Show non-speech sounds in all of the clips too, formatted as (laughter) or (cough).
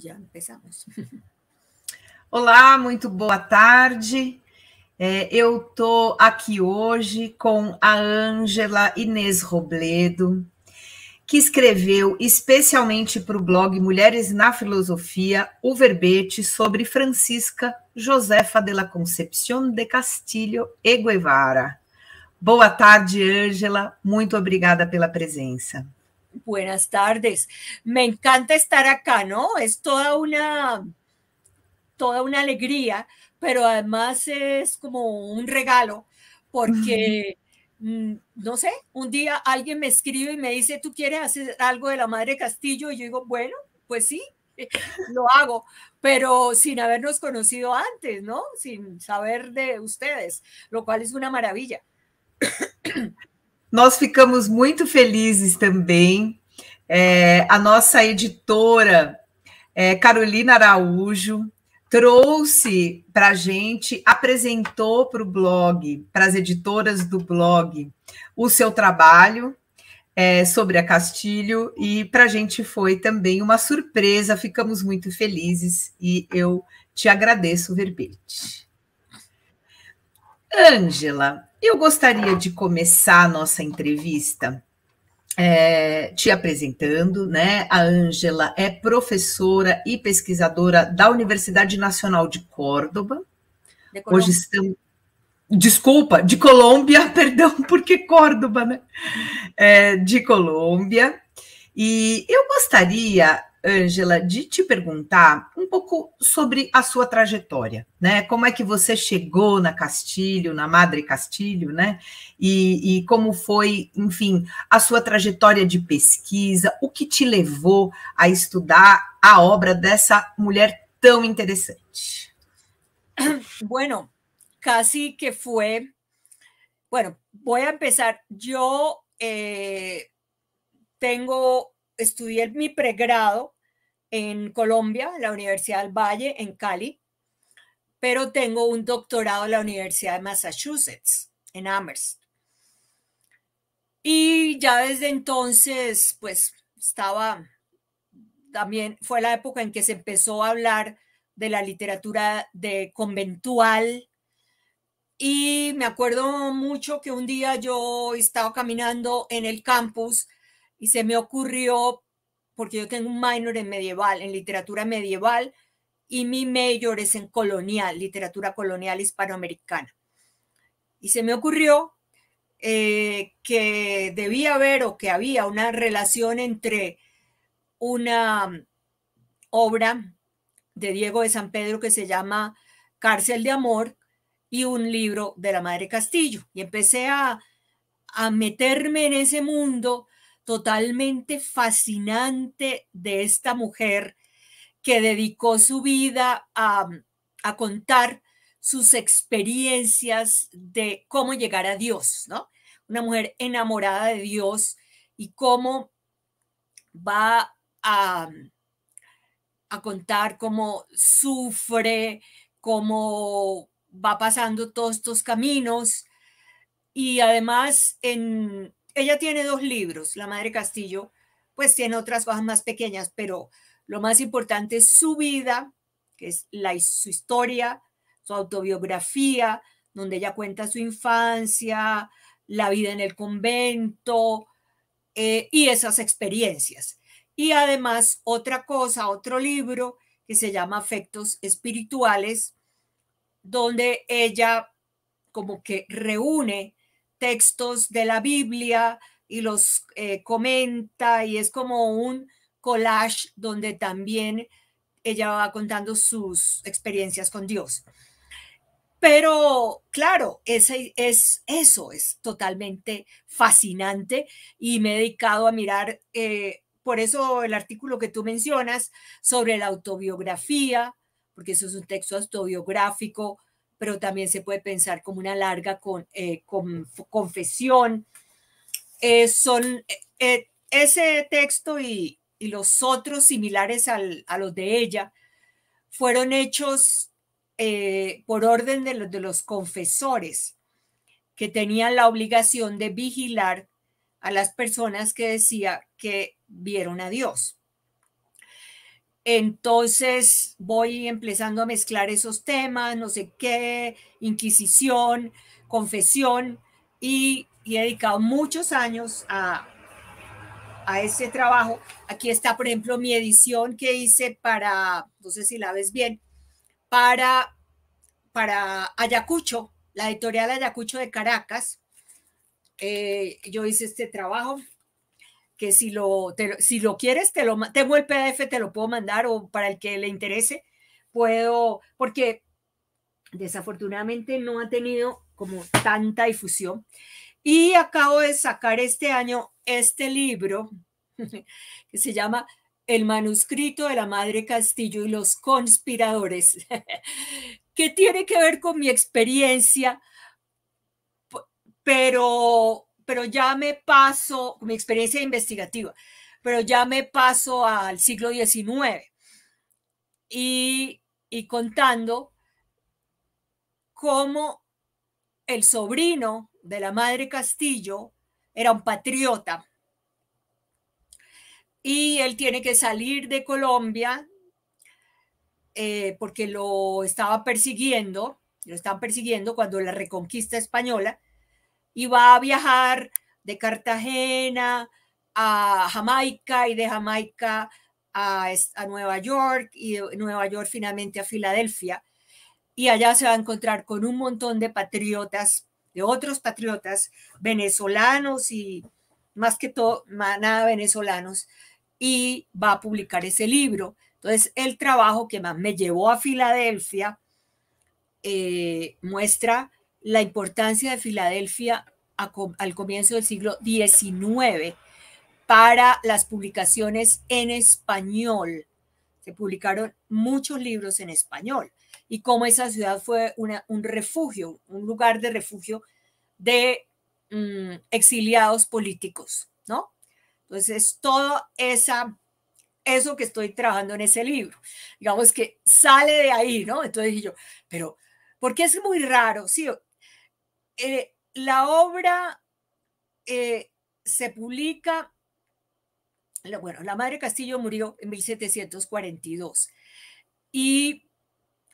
Ya empezamos. (laughs) Olá, muito boa tarde. É, eu estou aqui hoje com a Ângela Inês Robledo, que escreveu especialmente para o blog Mulheres na Filosofia o verbete sobre Francisca Josefa de la Concepción de Castilho e Guevara. Boa tarde, Ângela. Muito obrigada pela presença. Buenas tardes. Me encanta estar acá, ¿no? Es toda una, toda una alegría, pero además es como un regalo, porque, mm, no sé, un día alguien me escribe y me dice, ¿tú quieres hacer algo de la Madre Castillo? Y yo digo, bueno, pues sí, (laughs) lo hago, pero sin habernos conocido antes, ¿no? Sin saber de ustedes, lo cual es una maravilla. Nós ficamos muito felizes também. É, a nossa editora, é, Carolina Araújo, trouxe para a gente, apresentou para o blog, para as editoras do blog, o seu trabalho é, sobre a Castilho, e para a gente foi também uma surpresa, ficamos muito felizes e eu te agradeço, Verbete. Ângela, eu gostaria de começar a nossa entrevista é, te apresentando, né? A Ângela é professora e pesquisadora da Universidade Nacional de Córdoba. De Hoje estamos. Desculpa, de Colômbia, (laughs) perdão, porque Córdoba, né? É, de Colômbia. E eu gostaria Ângela, de te perguntar um pouco sobre a sua trajetória, né? Como é que você chegou na Castilho, na Madre Castilho, né? E, e como foi, enfim, a sua trajetória de pesquisa, o que te levou a estudar a obra dessa mulher tão interessante? (clears throat) Bueno, casi que foi. Bueno, voy a empezar. Yo eh, tengo estudié mi pregrado en Colombia, la Universidad del Valle, en Cali, pero tengo un doctorado en la Universidad de Massachusetts, en Amherst. Y ya desde entonces, pues estaba, también fue la época en que se empezó a hablar de la literatura de conventual. Y me acuerdo mucho que un día yo estaba caminando en el campus y se me ocurrió porque yo tengo un minor en medieval, en literatura medieval, y mi mayor es en colonial, literatura colonial hispanoamericana. Y se me ocurrió eh, que debía haber o que había una relación entre una um, obra de Diego de San Pedro que se llama Cárcel de Amor y un libro de la Madre Castillo. Y empecé a, a meterme en ese mundo totalmente fascinante de esta mujer que dedicó su vida a, contar sus experiencias de cómo llegar a Dios, ¿no? Una mujer enamorada de Dios y cómo va a, a contar cómo sufre, cómo va pasando todos estos caminos. Y además en, ella tiene dos libros, La Madre Castillo, pues tiene otras cosas más pequeñas, pero lo más importante es su vida, que es la, su historia, su autobiografía, donde ella cuenta su infancia, la vida en el convento eh, y esas experiencias. Y además otra cosa, otro libro que se llama Afectos Espirituales, donde ella como que reúne textos de la Biblia y los eh, comenta y es como un collage donde también ella va contando sus experiencias con Dios. Pero claro, ese, es, eso es totalmente fascinante y me he dedicado a mirar, eh, por eso el artículo que tú mencionas sobre la autobiografía, porque eso es un texto autobiográfico pero también se puede pensar como una larga con, eh, confesión. Eh, son eh, ese texto y, los otros similares a los de ella fueron hechos por orden de los confesores que tenían la obligación de vigilar a las personas que decía que vieron a Dios. Entonces voy empezando a mezclar esos temas, no sé qué, Inquisición, confesión, y, he dedicado muchos años a, a este trabajo. Aquí está, por ejemplo, mi edición que hice para, no sé si la ves bien, para, para Ayacucho, la editorial Ayacucho de Caracas. Eh, yo hice este trabajo que si lo, si lo quieres, te lo, tengo el PDF, te lo puedo mandar o para el que le interese, puedo, porque desafortunadamente no ha tenido como tanta difusión. Y acabo de sacar este año este libro (laughs) que se llama El manuscrito de la Madre Castillo y los conspiradores, (laughs) que tiene que ver con mi experiencia, pero pero ya me paso, mi experiencia investigativa, pero ya me paso al siglo XIX y, y contando cómo el sobrino de la madre Castillo era un patriota. Y él tiene que salir de Colombia eh, porque lo estaba persiguiendo, lo están persiguiendo cuando la reconquista española y va a viajar de Cartagena a Jamaica y de Jamaica a, a Nueva York y de Nueva York finalmente a Filadelfia. Y allá se va a encontrar con un montón de patriotas, de otros patriotas venezolanos y más que todo, nada venezolanos, y va a publicar ese libro. Entonces, el trabajo que más me llevó a Filadelfia eh, muestra la importancia de Filadelfia al comienzo del siglo XIX para las publicaciones en español. Se publicaron muchos libros en español y cómo esa ciudad fue un refugio, un lugar de refugio de mm, exiliados políticos, ¿no? Entonces, todo esa, eso que estoy trabajando en ese libro, digamos que sale de ahí, ¿no? Entonces dije yo, pero, porque es muy raro, sí, eh, la obra eh, se publica, bueno, la madre Castillo murió en 1742 y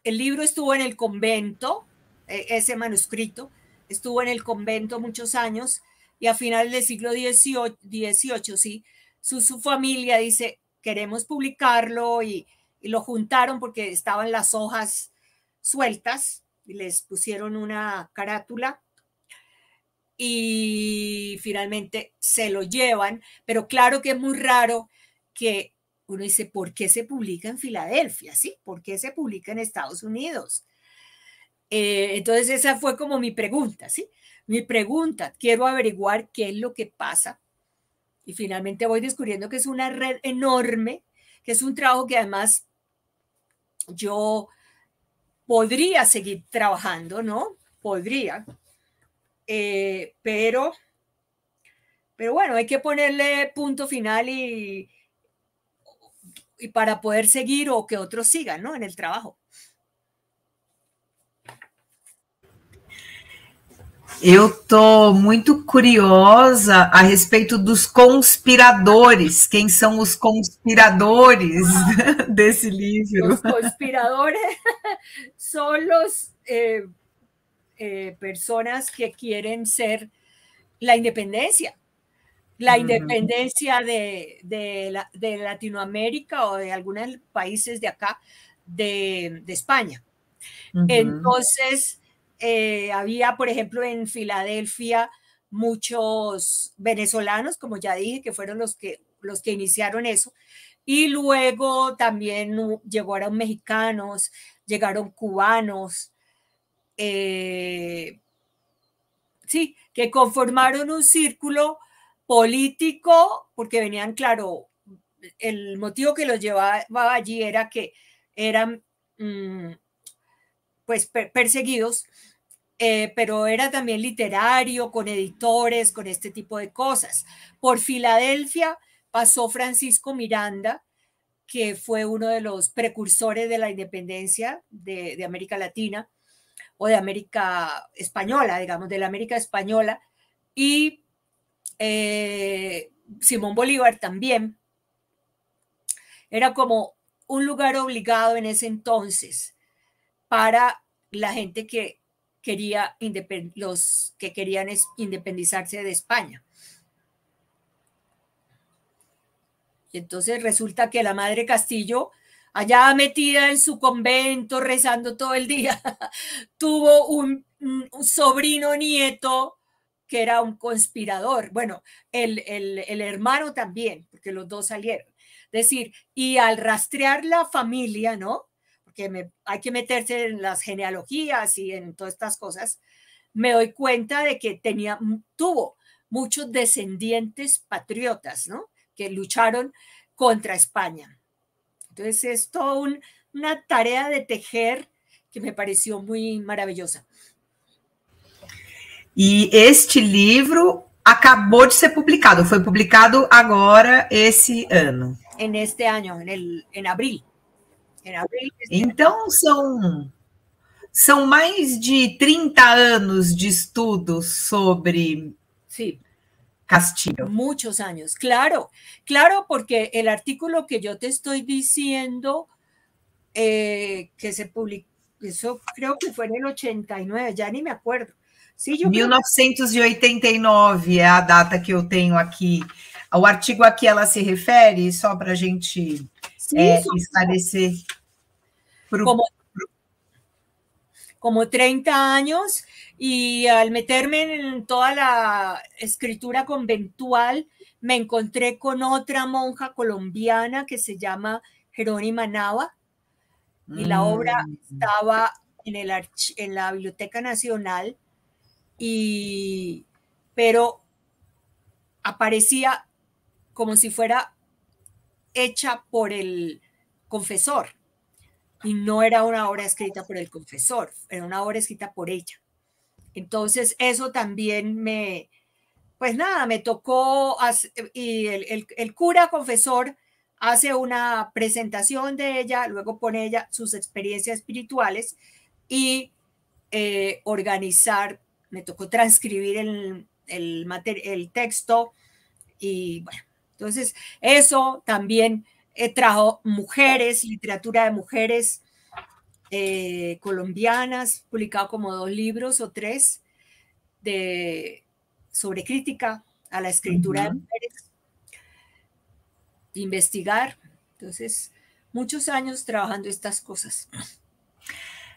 el libro estuvo en el convento, eh, ese manuscrito estuvo en el convento muchos años y a finales del siglo XVIII, sí, su, familia dice, queremos publicarlo y lo juntaron porque estaban las hojas sueltas y les pusieron una carátula y finalmente se lo llevan, pero claro que es muy raro que uno dice, ¿por qué se publica en Filadelfia? ¿Sí? ¿Por qué se publica en Estados Unidos? Eh, entonces esa fue como mi pregunta, ¿sí? Mi pregunta, quiero averiguar qué es lo que pasa. Y finalmente voy descubriendo que es una red enorme, que es un trabajo que además yo podría seguir trabajando, ¿no? Podría, Eh, pero, pero bueno, hay que ponerle punto final y, y para poder seguir o que otros sigan, ¿no? En el trabajo. Eu tô muito curiosa a respeito dos conspiradores. Quem são os conspiradores (laughs) desse livro? Os conspiradores (laughs) são os eh... Eh, personas que quieren ser la independencia, la independencia de, Latinoamérica o de algunos países de acá, de, España. Entonces, eh, había, por ejemplo, en Filadelfia muchos venezolanos, como ya dije, que fueron los que, los que iniciaron eso. Y luego también llegaron mexicanos, llegaron cubanos, eh, ¿sí? que conformaron un círculo político, porque venían, claro, el motivo que los llevaba allí era que eran mm, pues perseguidos, eh, pero era también literario, con editores, con este tipo de cosas. Por Filadelfia pasó Francisco Miranda, que fue uno de los precursores de la independencia de América Latina, o de América Española, digamos, de la América Española, y eh, Simón Bolívar también. Era como un lugar obligado en ese entonces para la gente que quería los que querían independizarse de España. Y entonces resulta que la madre Castillo allá metida en su convento, rezando todo el día, (laughs) tuvo un, sobrino nieto que era un conspirador. Bueno, el, hermano también, porque los dos salieron. Es decir, y al rastrear la familia, ¿no? Porque hay que meterse en las genealogías y en todas estas cosas, me doy cuenta de que tenía, tuvo muchos descendientes patriotas, ¿no? Que lucharon contra España. Entonces es toda un, una tarea de tejer que me pareció muy maravillosa. E este livro acabou de ser publicado, foi publicado agora esse ano. En este ano, en, el, en abril. En abril este então são são mais de 30 anos de estudos sobre Sim. Castillo. Muchos años, claro, claro, porque el artículo que yo te estoy diciendo, eh, que se publicó, eso creo que fue en el 89, ya ni me acuerdo. Sí, eu... 1989 é a data que eu tenho aqui. O artigo a que ela se refere, só para a gente Sim, é, esclarecer. Pro... Como como 30 años y al meterme en toda la escritura conventual, me encontré con otra monja colombiana que se llama Jerónima Nava y la obra mm. estaba en, el en la Biblioteca Nacional y pero aparecía como si fuera hecha por el confesor y no era una obra escrita por el confesor, era una obra escrita por ella. Entonces, eso también me, pues nada, me tocó, y el, cura confesor hace una presentación de ella, luego pone ella sus experiencias espirituales y eh, organizar, me tocó transcribir el, el, el texto y bueno, entonces eso también trajo mujeres, literatura de mujeres eh, colombianas, publicado como dos libros o tres de, sobre crítica a la escritura de mujeres, investigar. Entonces, muchos años trabajando estas cosas.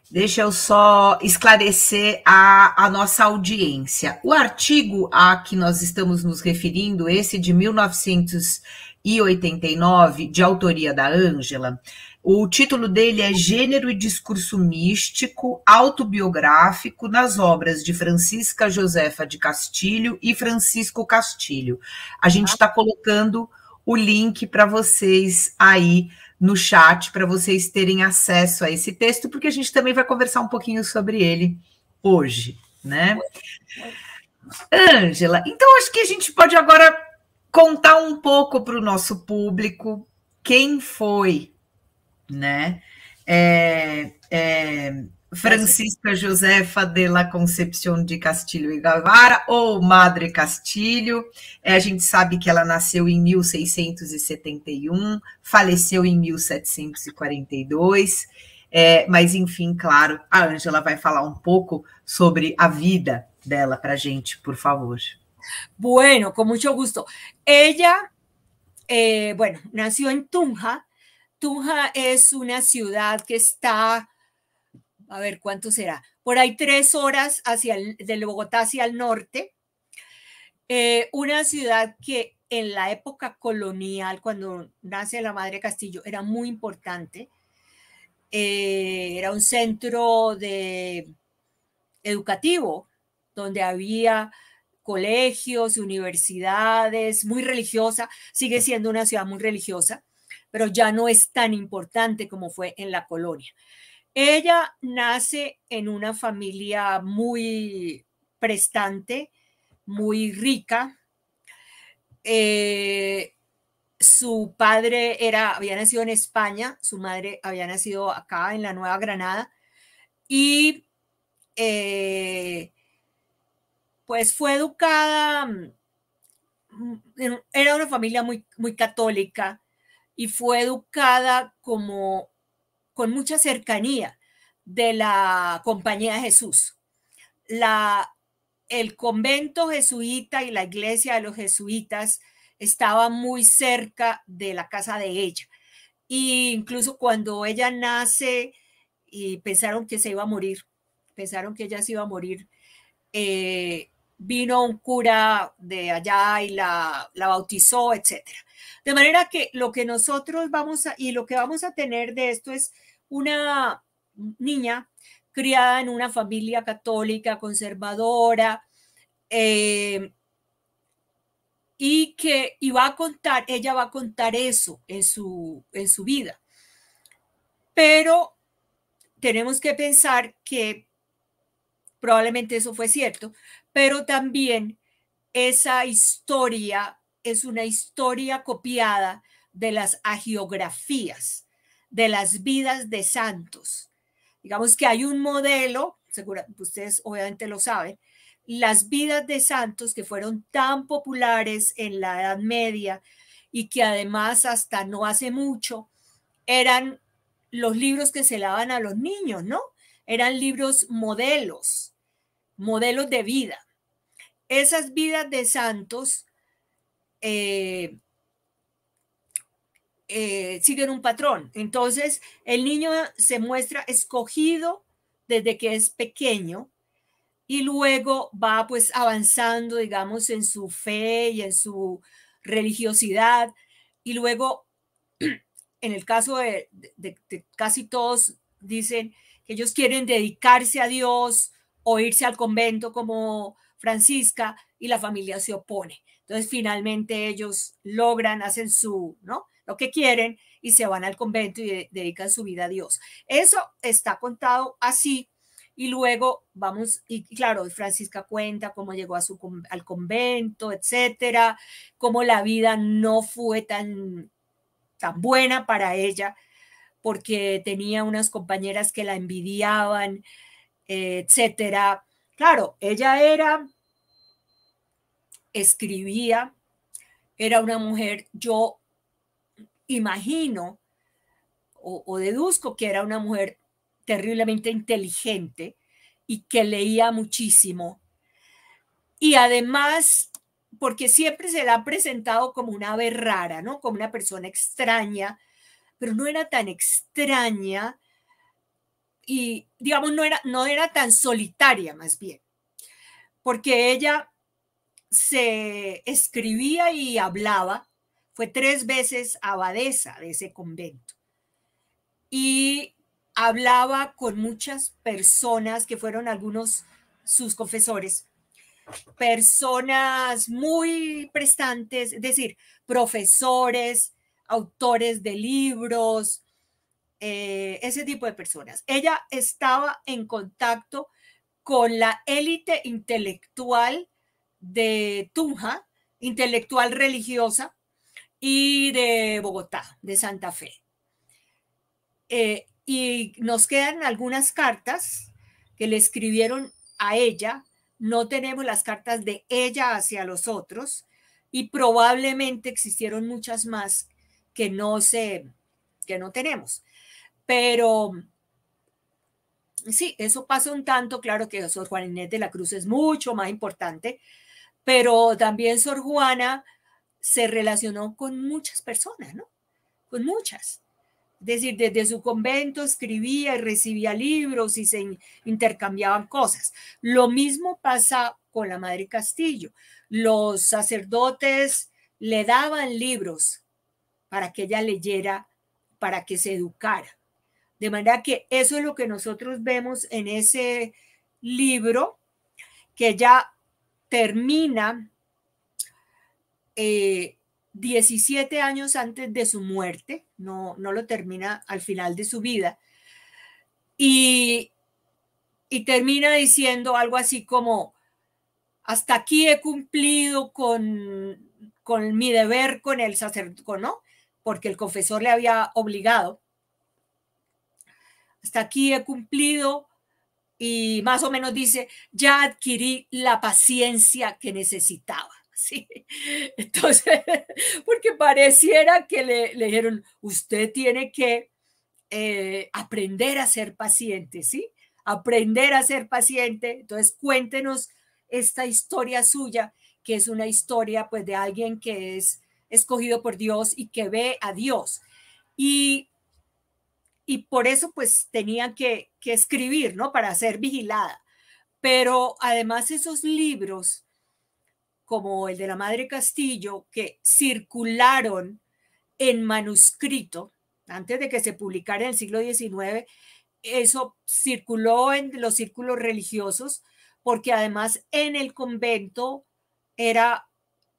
Deixa eu só esclarecer a, a nossa audiência. O artigo a que nós estamos nos referindo, esse de 1900 e 89, de autoria da Ângela. O título dele é Gênero e Discurso Místico Autobiográfico nas obras de Francisca Josefa de Castilho e Francisco Castilho. A gente está colocando o link para vocês aí no chat, para vocês terem acesso a esse texto, porque a gente também vai conversar um pouquinho sobre ele hoje, né? Ângela, então acho que a gente pode agora contar um pouco para o nosso público quem foi, né? É, é, Francisca Josefa de la Concepción de Castilho e Guevara, ou Madre Castilho. É, a gente sabe que ela nasceu em 1671, faleceu em 1742. É, mas, enfim, claro, a Ângela vai falar um pouco sobre a vida dela para a gente, por favor. Bueno, con mucho gusto. Ella, eh, bueno, nació en Tunja. Tunja es una ciudad que está, a ver cuánto será, por ahí tres horas hacia de Bogotá hacia el norte. Eh, una ciudad que en la época colonial, cuando nace la Madre Castillo, era muy importante. Eh, era un centro de, educativo donde había colegios, universidades, muy religiosa, sigue siendo una ciudad muy religiosa, pero ya no es tan importante como fue en la colonia. Ella nace en una familia muy prestante, muy rica. Eh, su padre era, había nacido en España, su madre había nacido acá en la Nueva Granada y eh, pues fue educada, mm, era una familia muy, muy católica y fue educada como con mucha cercanía de la Compañía de Jesús. La, el convento jesuita y la iglesia de los jesuitas estaba muy cerca de la casa de ella. E incluso cuando ella nace y pensaron que se iba a morir, pensaron que ella se iba a morir, eh, vino un cura de allá y la, bautizó, etcétera. De manera que lo que nosotros vamos a, y lo que vamos a tener de esto es una niña criada en una familia católica, conservadora, eh, y que iba a contar, ella va a contar eso en su, en su vida. Pero tenemos que pensar que probablemente eso fue cierto, pero también esa historia es una historia copiada de las agiografías, de las vidas de santos. Digamos que hay un modelo, ustedes obviamente lo saben, las vidas de santos que fueron tan populares en la Edad Media y que además hasta no hace mucho eran los libros que se daban a los niños, ¿no? Eran libros modelos, modelos de vida esas vidas de santos eh, eh, siguen un patrón. Entonces, el niño se muestra escogido desde que es pequeño y luego va pues avanzando, digamos, en su fe y en su religiosidad. Y luego, (clears throat) en el caso de casi todos, dicen que ellos quieren dedicarse a Dios o irse al convento como Francisca y la familia se opone. Entonces finalmente ellos logran, hacen su, ¿no? Lo que quieren y se van al convento y dedican su vida a Dios. Eso está contado así. Y luego vamos, y claro, Francisca cuenta cómo llegó a su, al convento, etcétera, cómo la vida no fue tan, tan buena para ella, porque tenía unas compañeras que la envidiaban, eh, etcétera, Claro, ella era, escribía, era una mujer, yo imagino o, deduzco que era una mujer terriblemente inteligente y que leía muchísimo. Y además, porque siempre se la ha presentado como una ave rara, ¿no? Como una persona extraña, pero no era tan extraña y digamos no era, no era tan solitaria más bien, porque ella se escribía y hablaba, fue tres veces abadesa de ese convento y hablaba con muchas personas que fueron algunos sus confesores, personas muy prestantes, es decir, profesores, autores de libros, eh, ese tipo de personas. Ella estaba en contacto con la élite intelectual de Tunja, intelectual religiosa, y de Bogotá, de Santa Fe. Eh, y nos quedan algunas cartas que le escribieron a ella. No tenemos las cartas de ella hacia los otros y probablemente existieron muchas más que no se que no tenemos. Pero sí, eso pasa un tanto, claro que Sor Juana Inés de la Cruz es mucho más importante, pero también Sor Juana se relacionó con muchas personas, ¿no? Con muchas. Es decir, desde su convento escribía y recibía libros y se intercambiaban cosas. Lo mismo pasa con la Madre Castillo. Los sacerdotes le daban libros para que ella leyera, para que se educara. De manera que eso es lo que nosotros vemos en ese libro, que ya termina 17 eh, años antes de su muerte, no, no lo termina al final de su vida, y, y termina diciendo algo así como, hasta aquí he cumplido con, con mi deber con el sacerdote, ¿no? Porque el confesor le había obligado está aquí he cumplido y más o menos dice, ya adquirí la paciencia que necesitaba. (laughs) Sí. Entonces, (laughs) porque pareciera que le, le dijeron, usted tiene que eh, aprender a ser paciente, ¿sí? Aprender a ser paciente. Entonces, cuéntenos esta historia suya, que es una historia pues de alguien que es escogido por Dios y que ve a Dios. Y y por eso pues tenían que, que escribir, ¿no? Para ser vigilada. Pero además esos libros, como el de la Madre Castillo, que circularon en manuscrito, antes de que se publicara en el siglo XIX, eso circuló en los círculos religiosos, porque además en el convento era,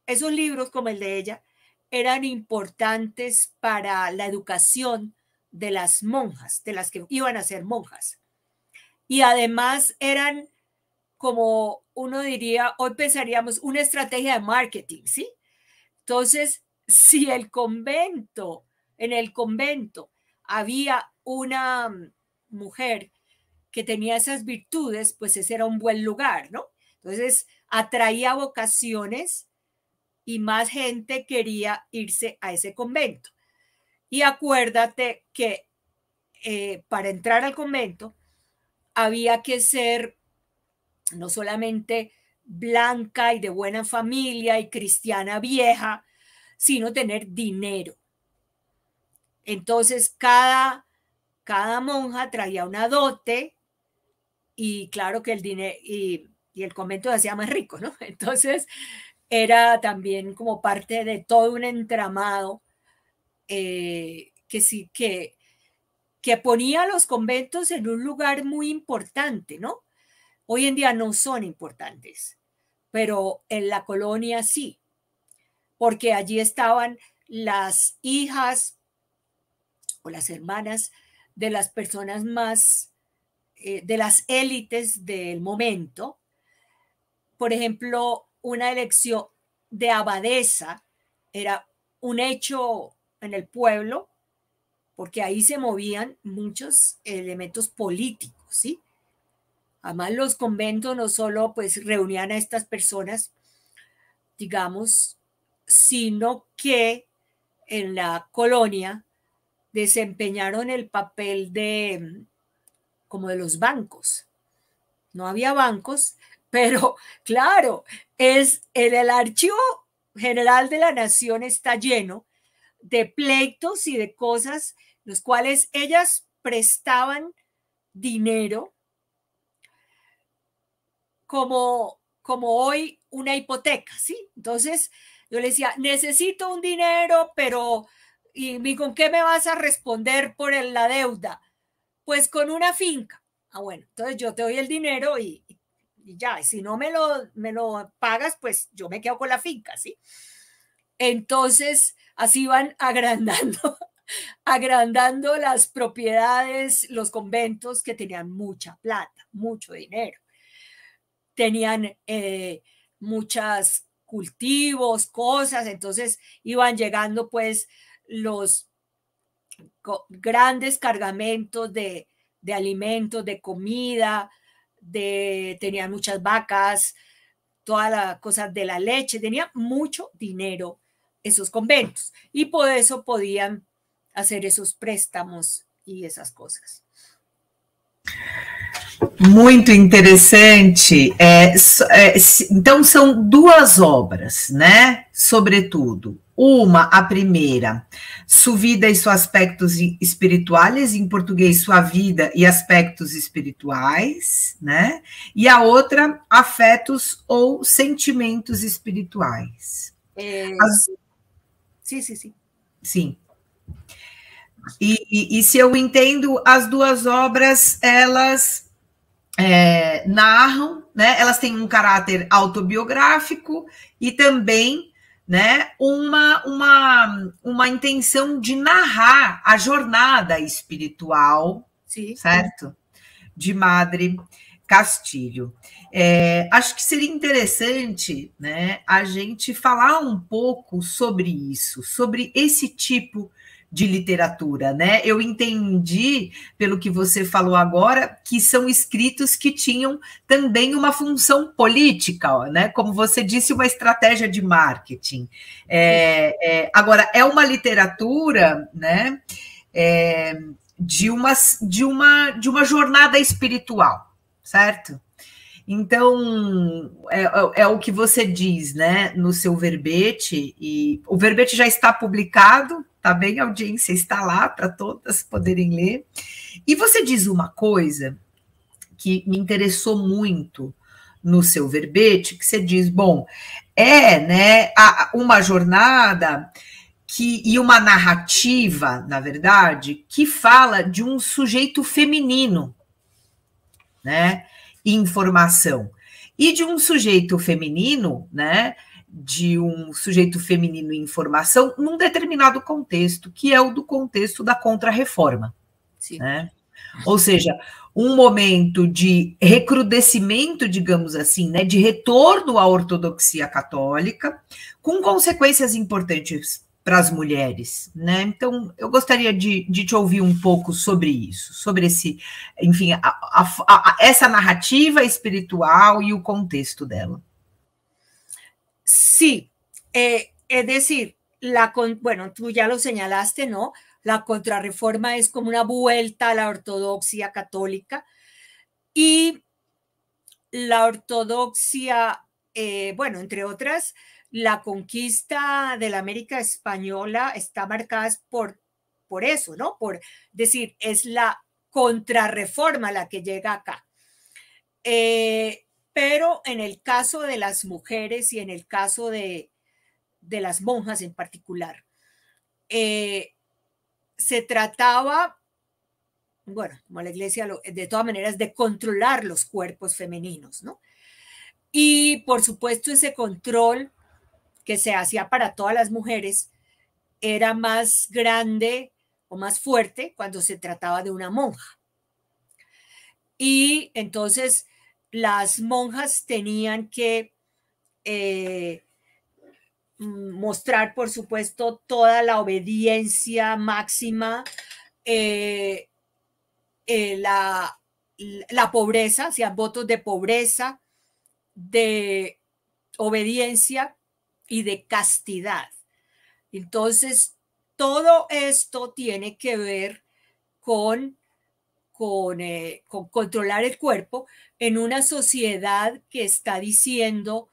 esos libros como el de ella, eran importantes para la educación de las monjas, de las que iban a ser monjas. Y además eran, como uno diría, hoy pensaríamos, una estrategia de marketing, ¿sí? Entonces, (laughs) si el convento, en el convento había una mm, mujer que tenía esas virtudes, pues ese era un buen lugar, ¿no? Entonces, atraía vocaciones y más gente quería irse a ese convento. Y acuérdate que eh, para entrar al convento había que ser no solamente blanca y de buena familia y cristiana vieja, sino tener dinero. Entonces cada, cada monja traía una dote y claro que el dinero y, el convento se hacía más rico, ¿no? (laughs) Entonces era también como parte de todo un entramado eh, que sí, que, que ponía los conventos en un lugar muy importante, ¿no? Hoy en día no son importantes, pero en la colonia sí, porque allí estaban las hijas o las hermanas de las personas más, eh, de las élites del momento. Por ejemplo, una elección de abadesa era un hecho en el pueblo, porque ahí se movían muchos elementos políticos, ¿sí? Además, los conventos no solo pues reunían a estas personas, digamos, sino que en la colonia desempeñaron el papel de como de los bancos. No había bancos, (laughs) pero claro, es el archivo general de la nación está lleno de pleitos y de cosas, los cuales ellas prestaban dinero, como, como hoy una hipoteca, ¿sí? Entonces yo le decía, necesito un dinero, pero ¿y con qué me vas a responder por la deuda? Pues con una finca. Ah, bueno, entonces yo te doy el dinero y, ya, si no me lo, me lo pagas, pues yo me quedo con la finca, ¿sí? Entonces, Así iban agrandando, (laughs) agrandando las propiedades, los conventos que tenían mucha plata, mucho dinero. Tenían eh, muchos cultivos, cosas, entonces iban llegando pues los grandes cargamentos de, de alimentos, de comida, de, tenían muchas vacas, todas las cosas de la leche, tenía mucho dinero esos conventos y por eso podían hacer esos préstamos y esas cosas. Muito interessante. É, é, então, são duas obras, né? Sobretudo. Uma, a primeira, Sua Vida e Seus Aspectos Espirituais, em português, Sua Vida e Aspectos Espirituais, né? E a outra, Afetos ou Sentimentos Espirituais. É... As Sim, sim, sim. Sim. E, e, e se eu entendo, as duas obras, elas é, narram, né? Elas têm um caráter autobiográfico e também né, uma, uma, uma intenção de narrar a jornada espiritual, Sim. certo? De Madre Castilho. É, acho que seria interessante né, a gente falar um pouco sobre isso, sobre esse tipo de literatura, né? Eu entendi, pelo que você falou agora, que são escritos que tinham também uma função política, né? Como você disse, uma estratégia de marketing. É, é, agora, é uma literatura, né? É, de, uma, de, uma, de uma jornada espiritual, certo? Então, é, é, é, o que você diz, né, no seu verbete, e o verbete já está publicado, tá bem, a audiência está lá para todas poderem ler. E você diz uma coisa que me interessou muito no seu verbete, que você diz, bom, é, né, uma jornada que, e uma narrativa, na verdade, que fala de um sujeito feminino, né? informação. E de um sujeito feminino, né? De um sujeito feminino em formação num determinado contexto, que é o do contexto da contrarreforma. Né? Ou seja, um momento de recrudescimento, digamos assim, né, de retorno à ortodoxia católica, com consequências importantes para as mulheres, né? Então, eu gostaria de, de, te ouvir um pouco sobre isso, sobre esse, enfim, a, a, a, essa narrativa espiritual e o contexto dela. Sim, é, é decir, la con, bueno, tú ya lo señalaste, ¿no? La contrarreforma es como una vuelta a la ortodoxia católica y la ortodoxia, eh, bueno, entre otras, la conquista de la América Española está marcada por, por eso, ¿no? Por decir, es la contrarreforma la que llega acá. Eh, pero en el caso de las mujeres y en el caso de, las monjas en particular, eh, se trataba, bueno, como la iglesia de todas maneras, de controlar los cuerpos femeninos, ¿no? Y por supuesto ese control que se hacía para todas las mujeres era más grande o más fuerte cuando se trataba de una monja. Y entonces las monjas tenían que eh, mostrar, por supuesto, toda la obediencia máxima, eh, eh, la, la, pobreza, hacían votos de pobreza, de obediencia, y de castidad. Entonces, todo esto tiene que ver con, eh, con, controlar el cuerpo en una sociedad que está diciendo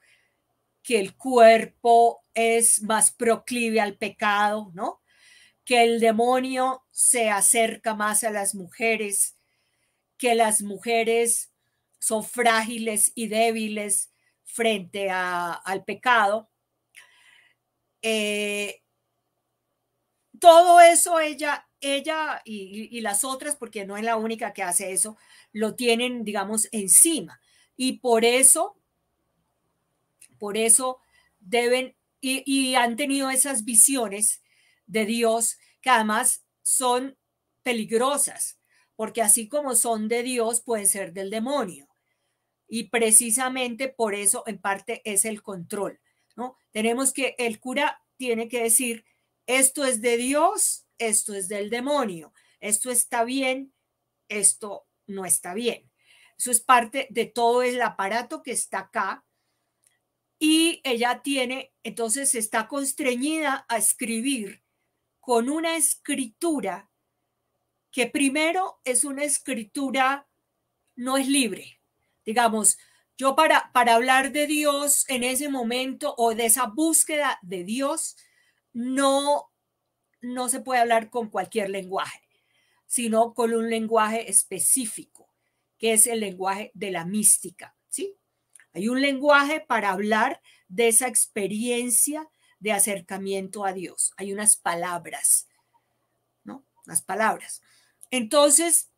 que el cuerpo es más proclive al pecado, ¿no? Que el demonio se acerca más a las mujeres, que las mujeres son frágiles y débiles frente al pecado eh, todo eso ella, ella y, las otras, porque no es la única que hace eso, lo tienen, digamos, encima. Y por eso, por eso deben y, y han tenido esas visiones de Dios que además son peligrosas, porque así como son de Dios, pueden ser del demonio. Y precisamente por eso, en parte, es el control. Tenemos que, el cura tiene que decir, esto es de Dios, esto es del demonio, esto está bien, esto no está bien. Eso es parte de todo el aparato que está acá. Y ella tiene, entonces está constreñida a escribir con una escritura que primero es una escritura, no es libre. Digamos, yo para, para hablar de Dios en ese momento o de esa búsqueda de Dios, no, no se puede hablar con cualquier lenguaje, sino con un lenguaje específico, que es el lenguaje de la mística. ¿sí? Hay un lenguaje para hablar de esa experiencia de acercamiento a Dios. Hay unas palabras, ¿no? Las palabras. Entonces,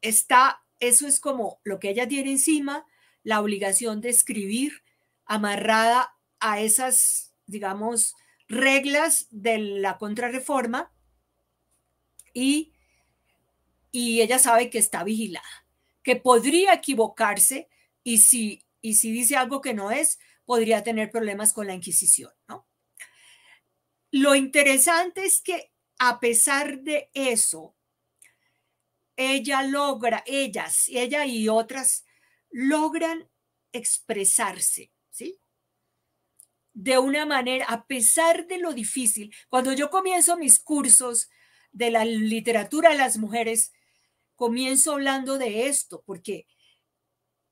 está, eso es como lo que ella tiene encima, la obligación de escribir amarrada a esas, digamos, reglas de la contrarreforma y, ella sabe que está vigilada, que podría equivocarse y si, y si dice algo que no es, podría tener problemas con la Inquisición, ¿no? Lo interesante es que a pesar de eso, ella logra, ellas, ella y otras logran expresarse, ¿sí? De una manera, a pesar de lo difícil, cuando yo comienzo mis cursos de la literatura de las mujeres, comienzo hablando de esto, porque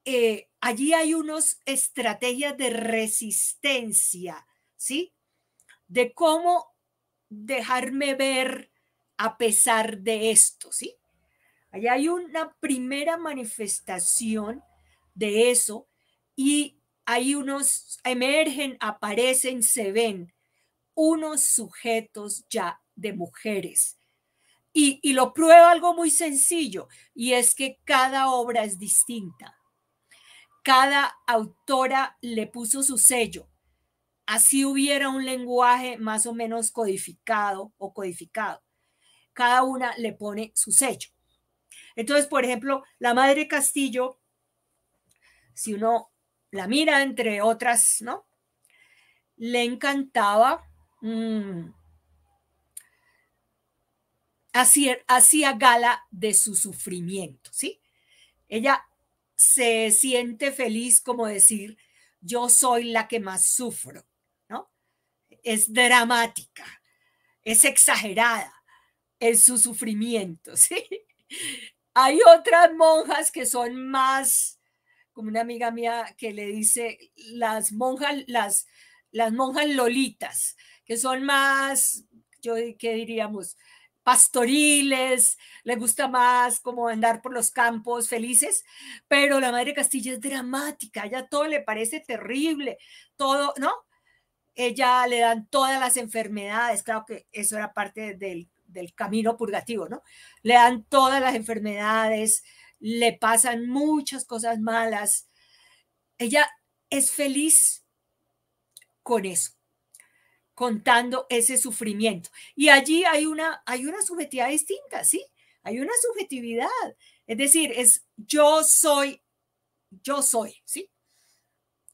eh, allí hay unas estrategias de resistencia, ¿sí? De cómo dejarme ver a pesar de esto, ¿sí? Allí hay una primera manifestación de eso y hay unos, emergen, aparecen, se ven unos sujetos ya de mujeres. Y, y, lo prueba algo muy sencillo, y es que cada obra es distinta. Cada autora le puso su sello. Así hubiera un lenguaje más o menos codificado o codificado. Cada una le pone su sello. Entonces, por ejemplo, la Madre Castillo si uno la mira entre otras, ¿no? Le encantaba, mm, hacía gala de su sufrimiento, ¿sí? Ella se siente feliz como decir, yo soy la que más sufro, ¿no? Es dramática, es exagerada en su sufrimiento, (laughs) ¿sí? Hay otras monjas que son más como una amiga mía que le dice las monjas, las, las monjas lolitas, que son más, yo qué diríamos, pastoriles, le gusta más como andar por los campos felices, pero la Madre Castilla es dramática, ya todo le parece terrible, todo, ¿no? Ella le dan todas las enfermedades, claro que eso era parte del, del camino purgativo, ¿no? Le dan todas las enfermedades, le pasan muchas cosas malas. Ella es feliz con eso, contando ese sufrimiento. Y allí hay una, hay una subjetividad distinta, ¿sí? Hay una subjetividad. Es decir, es yo soy, yo soy, ¿sí?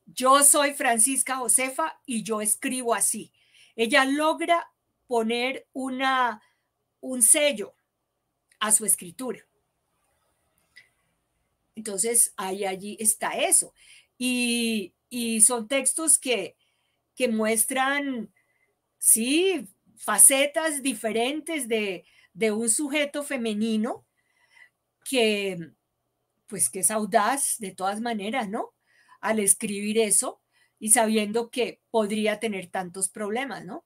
Yo soy Francisca Josefa y yo escribo así. Ella logra poner una, un sello a su escritura. Entonces, ahí allí está eso. Y, y son textos que, que muestran, sí, facetas diferentes de, de, un sujeto femenino que, pues, que es audaz de todas maneras, ¿no? Al escribir eso y sabiendo que podría tener tantos problemas, ¿no?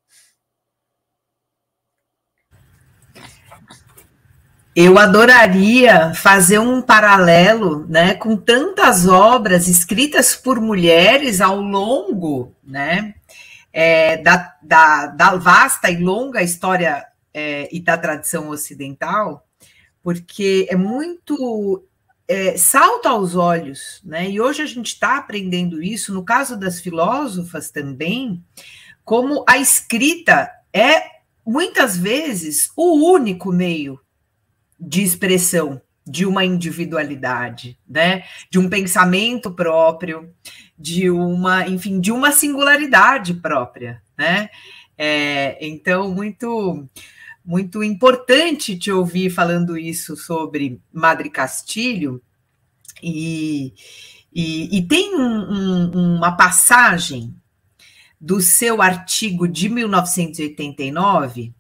Eu adoraria fazer um paralelo né, com tantas obras escritas por mulheres ao longo né, é, da, da, da, vasta e longa história é, e da tradição ocidental, porque é muito. É, salta aos olhos, né? E hoje a gente está aprendendo isso, no caso das filósofas também, como a escrita é muitas vezes o único meio de expressão de uma individualidade, né? De um pensamento próprio, de uma, enfim, de uma singularidade própria, né? É, então, muito muito importante te ouvir falando isso sobre Madre Castilho. E, e, e tem um, um, uma passagem do seu artigo de 1989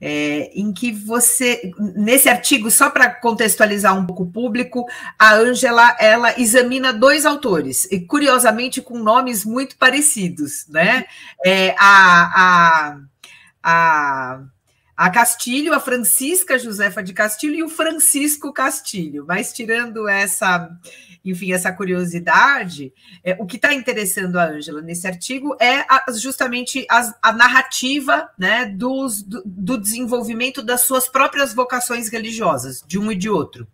é, em que você, nesse artigo, só para contextualizar um pouco o público, a Ângela ela examina dois autores, e curiosamente com nomes muito parecidos, né? Uhum. É, a, a, a a Castilho, a Francisca Josefa de Castilho e o Francisco Castilho. Mas tirando essa, enfim, essa curiosidade, é, o que está interessando a Ângela nesse artigo é a, justamente a, a, narrativa né, dos, do, do desenvolvimento das suas próprias vocações religiosas, de um e de outro.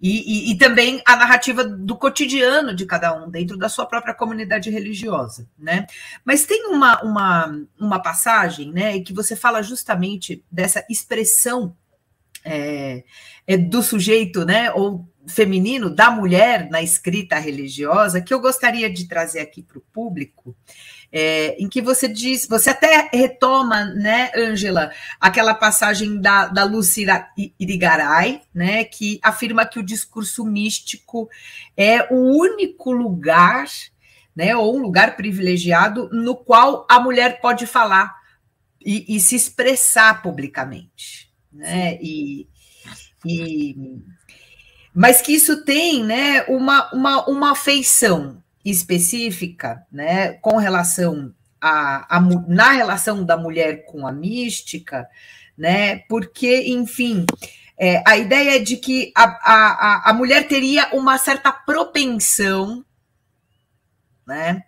E, e, e, também a narrativa do cotidiano de cada um, dentro da sua própria comunidade religiosa, né? Mas tem uma, uma, uma passagem, né, que você fala justamente dessa expressão é, é do sujeito, né, ou feminino, da mulher na escrita religiosa, que eu gostaria de trazer aqui para o público, é, em que você diz, você até retoma, né, Ângela, aquela passagem da, da Lúcia Irigaray, né, que afirma que o discurso místico é o único lugar, né, ou um lugar privilegiado no qual a mulher pode falar e, e se expressar publicamente, né, e, e mas que isso tem, né, uma, uma, uma afeição, específica, né, com relação a, a na relação da mulher com a mística, né, porque, enfim, é, a ideia é de que a, a, a mulher teria uma certa propensão, né,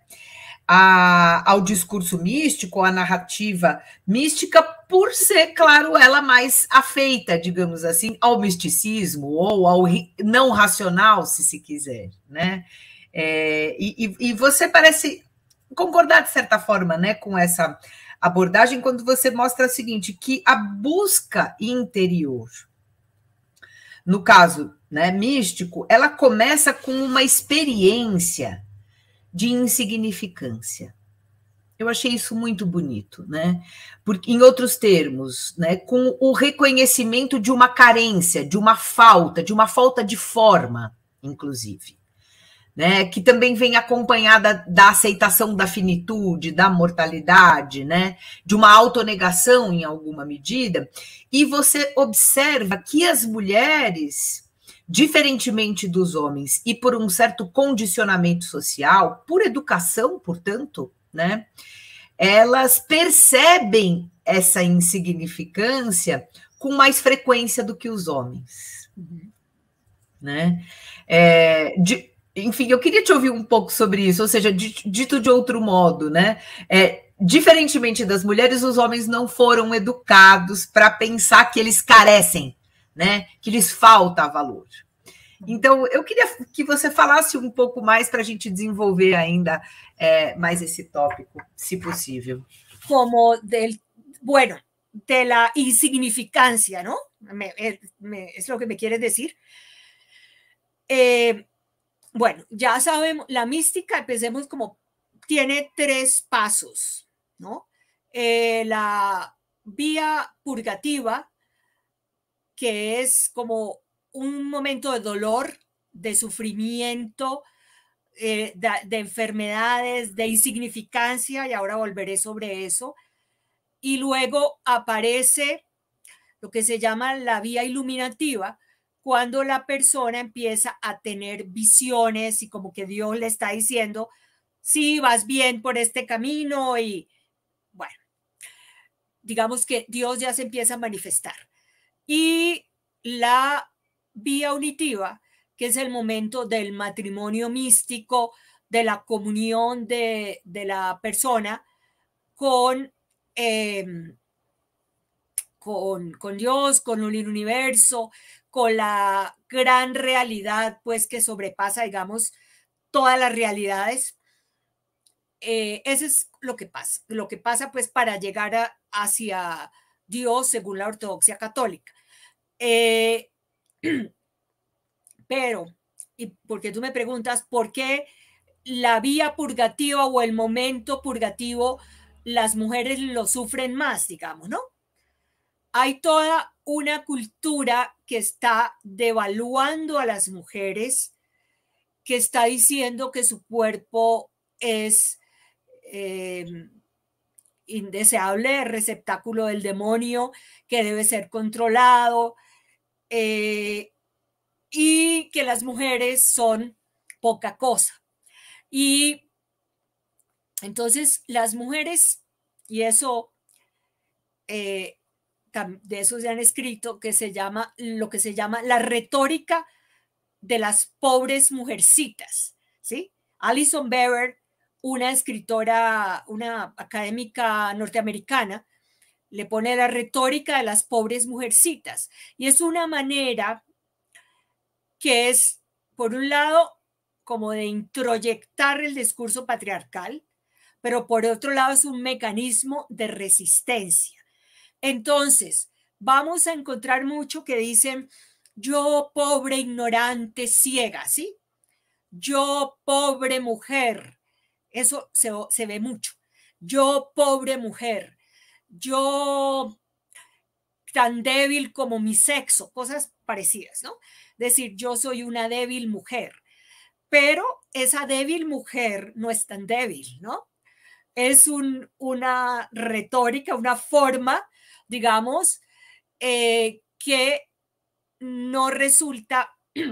a, ao discurso místico, à narrativa mística, por ser, claro, ela mais afeita, digamos assim, ao misticismo ou ao não racional, se se quiser, né? É, e, e, você parece concordar, de certa forma, né, com essa abordagem, quando você mostra o seguinte, que a busca interior, no caso né, místico, ela começa com uma experiência de insignificância. Eu achei isso muito bonito, né? Porque, em outros termos, né, com o reconhecimento de uma carência, de uma falta, de uma falta de forma, inclusive né, que também vem acompanhada da aceitação da finitude, da mortalidade, né, de uma autonegação em alguma medida, e você observa que as mulheres, diferentemente dos homens, e por um certo condicionamento social, por educação, portanto, né, elas percebem essa insignificância com mais frequência do que os homens. Uhum. Né? É, de, enfim, eu queria te ouvir um pouco sobre isso, ou seja, dito de outro modo, né? É, diferentemente das mulheres, os homens não foram educados para pensar que eles carecem, né? Que lhes falta valor. Então, eu queria que você falasse um pouco mais para a gente desenvolver ainda é, mais esse tópico, se possível. Como del, bueno, de la insignificancia, não Me, eh, me, es lo que me quieres decir. Eh, Bueno, ya sabemos, la mística, empecemos como, tiene tres pasos, ¿no? Eh, la vía purgativa, que es como un momento de dolor, de sufrimiento, eh, de, enfermedades, de insignificancia, y ahora volveré sobre eso. Y luego aparece lo que se llama la vía iluminativa, cuando la persona empieza a tener visiones y como que Dios le está diciendo, sí, vas bien por este camino y bueno, digamos que Dios ya se empieza a manifestar. Y la vía unitiva, que es el momento del matrimonio místico, de la comunión de, la persona con, em, con, con Dios, con el universo, con la gran realidad, pues que sobrepasa, digamos, todas las realidades. Eh, eso es lo que pasa, lo que pasa pues para llegar hacia Dios según la ortodoxia católica. Eh, (clears throat) pero, y porque tú me preguntas, ¿por qué la vía purgativa o el momento purgativo las mujeres lo sufren más, digamos, ¿no? Hay toda una cultura que está devaluando a las mujeres, que está diciendo que su cuerpo es em, indeseable, receptáculo del demonio, que debe ser controlado, eh, y que las mujeres son poca cosa. Y entonces las mujeres, y eso eh, de eso se han escrito, que se llama lo que se llama la retórica de las pobres mujercitas, ¿sí? Alison Bever, una escritora, una académica norteamericana, le pone la retórica de las pobres mujercitas. Y es una manera que es, por un lado, como de introyectar el discurso patriarcal, pero por otro lado es un mecanismo de resistencia. Entonces, vamos a encontrar mucho que dicen, yo pobre ignorante ciega, ¿sí? Yo pobre mujer, eso se, ve mucho. Yo pobre mujer, yo tan débil como mi sexo, cosas parecidas, ¿no? Decir, yo soy una débil mujer, pero esa débil mujer no es tan débil, ¿no? Es una retórica, una forma digamos, eh, que no resulta (clears throat)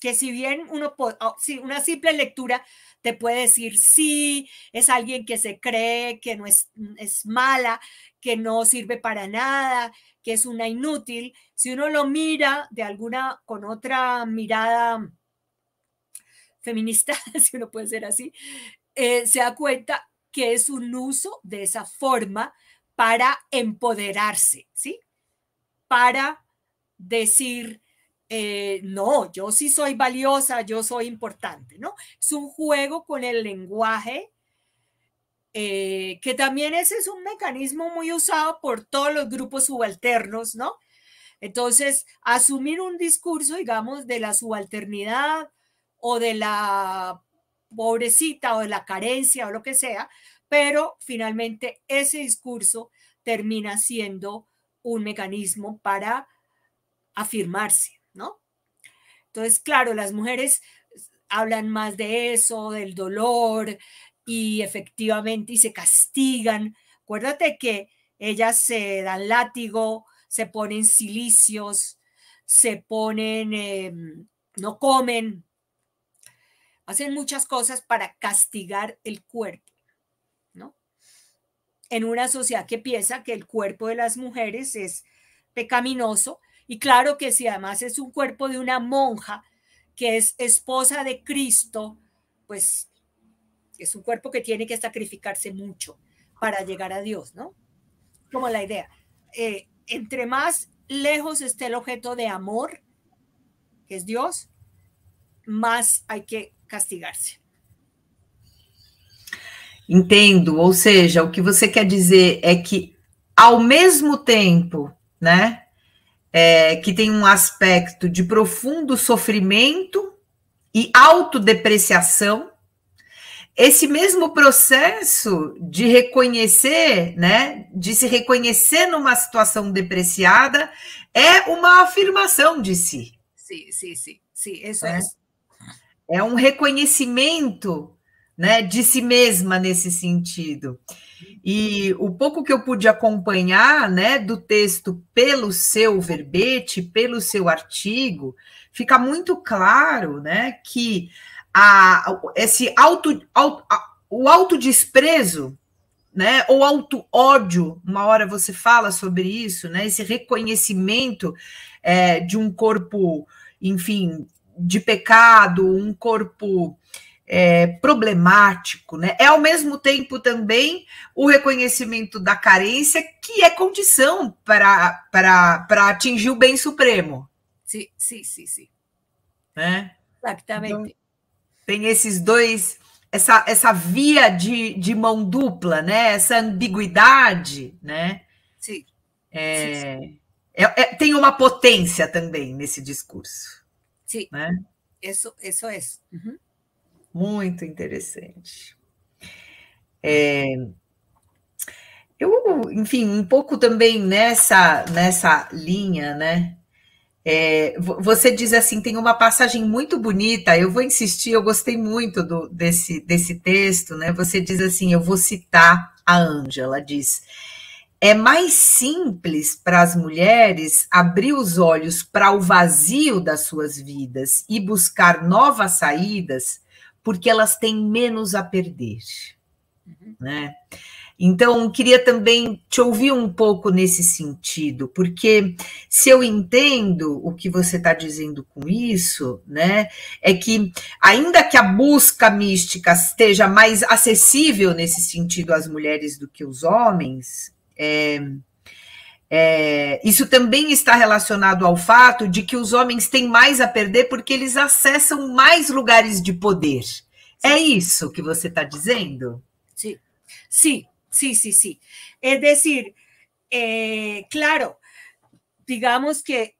que si bien uno oh, si una simple lectura te puede decir sí, es alguien que se cree que no mm, es, mala, que no sirve para nada, que es una inútil, si uno lo mira de alguna con otra mirada feminista, (laughs) si uno puede ser así, eh, se da cuenta que es un uso de esa forma para empoderarse, ¿sí? Para decir, eh, no, yo sí soy valiosa, yo soy importante, ¿no? Es un juego con el lenguaje, eh, que también ese es un mecanismo muy usado por todos los grupos subalternos, ¿no? Entonces, asumir un discurso, digamos, de la subalternidad o de la pobrecita o de la carencia o lo que sea, pero finalmente ese discurso termina siendo un mecanismo para afirmarse, ¿no? Entonces, claro, las mujeres hablan más de eso, del dolor, y efectivamente, y se castigan. Acuérdate que ellas se dan látigo, se ponen silicios, se ponen, eh, no comen, hacen muchas cosas para castigar el cuerpo en una sociedad que piensa que el cuerpo de las mujeres es pecaminoso. Y claro que si además es un cuerpo de una monja que es esposa de Cristo, pues es un cuerpo que tiene que sacrificarse mucho para llegar a Dios, ¿no? Como la idea. Eh, entre más lejos esté el objeto de amor, que es Dios, más hay que castigarse. Entendo, ou seja, o que você quer dizer é que ao mesmo tempo, né, é, que tem um aspecto de profundo sofrimento e autodepreciação, esse mesmo processo de reconhecer, né, de se reconhecer numa situação depreciada, é uma afirmação de si. Sim, sim, sim, sim é né? isso é. é. É um reconhecimento né, de si mesma nesse sentido. E o pouco que eu pude acompanhar, né, do texto pelo seu verbete, pelo seu artigo, fica muito claro, né, que a, esse auto, auto, o autodesprezo, né, ou auto-ódio, uma hora você fala sobre isso, né, esse reconhecimento é, de um corpo, enfim, de pecado, um corpo é, problemático, né? É ao mesmo tempo também o reconhecimento da carência, que é condição para, para, para atingir o bem supremo. Sim, sim, sim, sim. Né? Exatamente. Então, tem esses dois, essa, essa via de, de mão dupla, né? Essa ambiguidade, né? Sim. É, sim, sim. É, é tem uma potência também nesse discurso. Sim. Né? Isso, isso é. Uhum muito interessante. É. é, eu, enfim, um pouco também nessa, nessa linha, né? É, você diz assim, tem uma passagem muito bonita, eu vou insistir, eu gostei muito do, desse, desse texto, né? Você diz assim, eu vou citar a Ângela, diz, é mais simples para as mulheres abrir os olhos para o vazio das suas vidas e buscar novas saídas porque elas têm menos a perder. Uhum. Né? Então, queria também te ouvir um pouco nesse sentido, porque se eu entendo o que você está dizendo com isso, né, é que ainda que a busca mística esteja mais acessível nesse sentido às mulheres do que aos homens, é, é, isso também está relacionado ao fato de que os homens têm mais a perder porque eles acessam mais lugares de poder. É sim. É isso que você está dizendo? Sim, sim, sim, sim. sim. É dizer, é, claro, digamos que,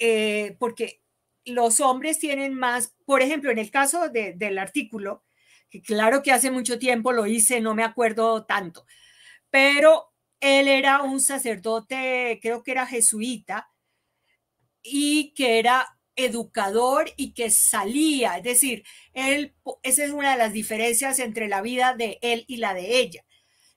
é, porque os homens têm mais, por exemplo, no caso de, artículo, que claro que há muito tempo lo hice, não me acuerdo tanto, pero Él era un sacerdote, creo que era jesuita, y que era educador y que salía, es decir, él, esa es una de las diferencias entre la vida de él y la de ella.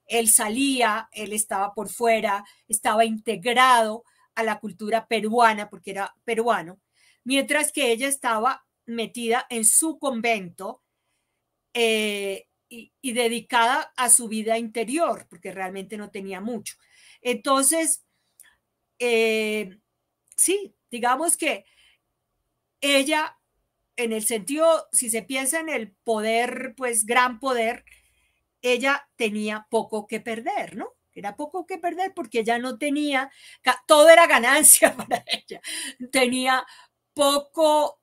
Él salía, él estaba por fuera, estaba integrado a la cultura peruana porque era peruano, mientras que ella estaba metida en su convento, eh, y, dedicada a su vida interior, porque realmente no tenía mucho. Entonces, eh, sí, digamos que ella, en el sentido, si se piensa en el poder, pues gran poder, ella tenía poco que perder, ¿no? Era poco que perder porque ella no tenía, todo era ganancia (laughs) para ella, tenía poco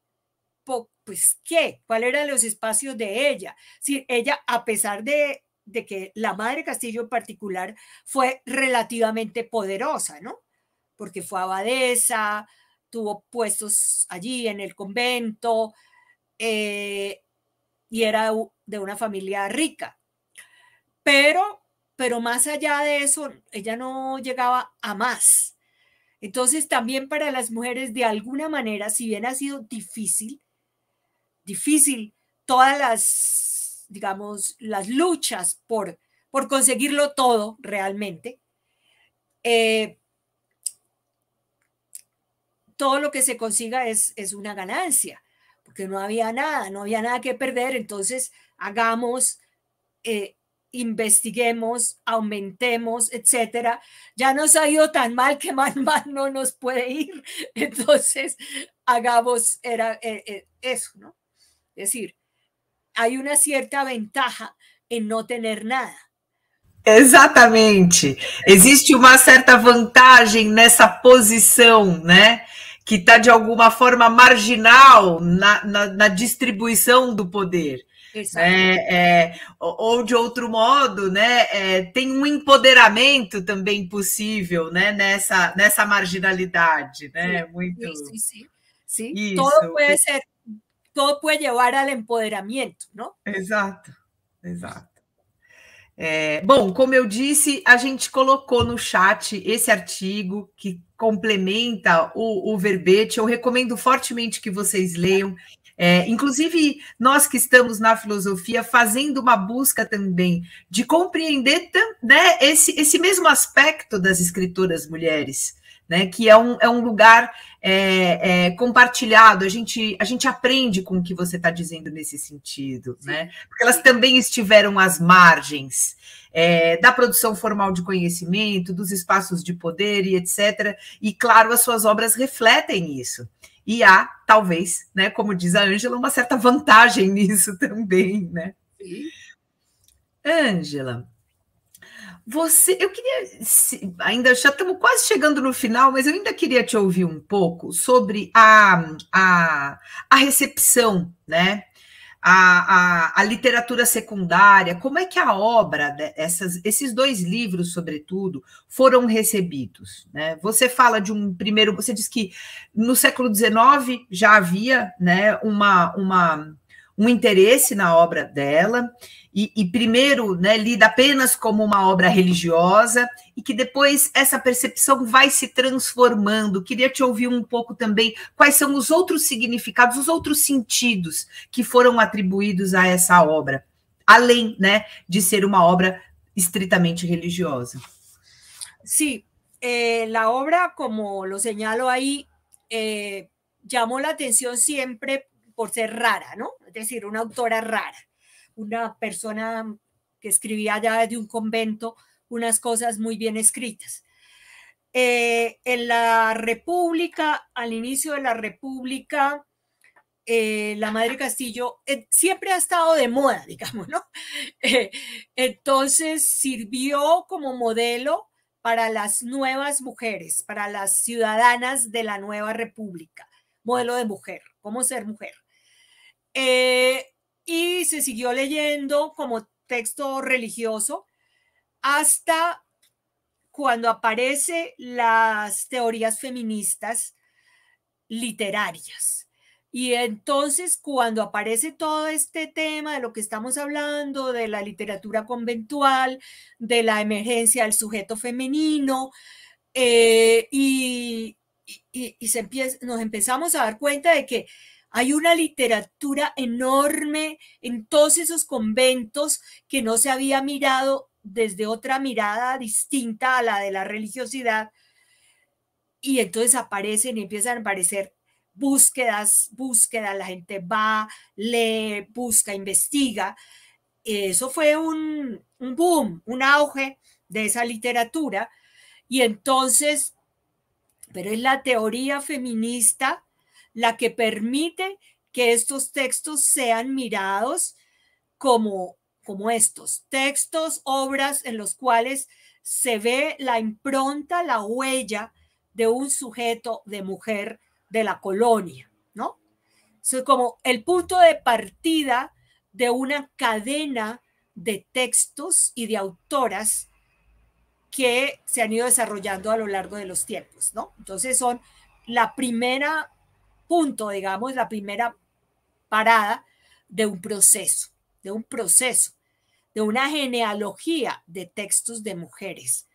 pues qué, cuáles eran los espacios de ella. Si ella, a pesar de, que la madre Castillo en particular fue relativamente poderosa, ¿no? Porque fue abadesa, tuvo puestos allí en el convento eh, y era de una familia rica. Pero, pero más allá de eso, ella no llegaba a más. Entonces, también para las mujeres, de alguna manera, si bien ha sido difícil, difícil, todas las, digamos, las luchas por, por conseguirlo todo realmente. Eh, todo lo que se consiga es, es una ganancia, porque no había nada, no había nada que perder, entonces hagamos, eh, investiguemos, aumentemos, etcétera. Ya nos ha ido tan mal que más mal no nos puede ir, (laughs) entonces hagamos era, eh, eso, ¿no? Es decir, hay una cierta ventaja en no tener nada. Exatamente. Existe uma certa vantagem nessa posição, né? Que está de alguma forma marginal na, na, na distribuição do poder. Né? É, é, ou de outro modo, né, é, tem um empoderamento também possível né, nessa, nessa marginalidade. Né? Muito... Sim, sim, sim. sim. Todo pode ser todo puede llevar al empoderamento, ¿no? Exato, exato. É, bom, como eu disse, a gente colocou no chat esse artigo que complementa o, o verbete. Eu recomendo fortemente que vocês leiam. É, inclusive, nós que estamos na filosofia, fazendo uma busca também de compreender né, esse, esse mesmo aspecto das escritoras mulheres né? Que é um, é um lugar é, é, compartilhado. A gente, a gente aprende com o que você está dizendo nesse sentido, Sim. né? Porque elas também estiveram às margens é, da produção formal de conhecimento, dos espaços de poder e etc. E claro, as suas obras refletem isso. E há, talvez, né, como diz a Ângela, uma certa vantagem (laughs) nisso também, né? Ângela, você, eu queria, se, ainda já estamos quase chegando no final, mas eu ainda queria te ouvir um pouco sobre a, a, a recepção, né? A, a, a literatura secundária, como é que a obra, essas, esses dois livros, sobretudo, foram recebidos? Né? Você fala de um primeiro, você diz que no século XIX já havia né, uma, uma um interesse na obra dela, e, e, primeiro né, lida apenas como uma obra religiosa, e que depois essa percepção vai se transformando. Queria te ouvir um pouco também quais são os outros significados, os outros sentidos que foram atribuídos a essa obra, além né, de ser uma obra estritamente religiosa. Sim, eh, a obra, como lo señalo aí, eh, chamou a atenção sempre por ser rara, ¿no? decir, una autora rara, una persona que escribía ya desde un convento unas cosas muy bien escritas. Eh, en la República, al inicio de la República, eh, la Madre Castillo eh, siempre ha estado de moda, (laughs) digamos, ¿no? entonces sirvió como modelo para las nuevas mujeres, para las ciudadanas de la nueva República, modelo de mujer, cómo ser mujer. Eh, y se siguió leyendo como texto religioso hasta cuando aparecen las teorías feministas literarias. Y entonces cuando aparece todo este tema de lo que estamos hablando, de la literatura conventual, de la emergencia del sujeto femenino, eh, y, se empieza, nos empezamos a dar cuenta de que hay una literatura enorme en todos esos conventos que no se había mirado desde otra mirada distinta a la de la religiosidad. Y entonces aparecen y empiezan a aparecer búsquedas, búsquedas, la gente va, lee, busca, investiga. Eso fue un, un boom, un auge de esa literatura. Y entonces, pero es la teoría feminista la que permite que estos textos sean mirados como, como estos, textos, obras en los cuales se ve la impronta, la huella de un sujeto de mujer de la colonia, ¿no? Es como el punto de partida de una cadena de textos y de autoras que se han ido desarrollando a lo largo de los tiempos, ¿no? Entonces son la primera punto, digamos, la primera parada de un proceso, de un proceso, de una genealogía de textos de mujeres.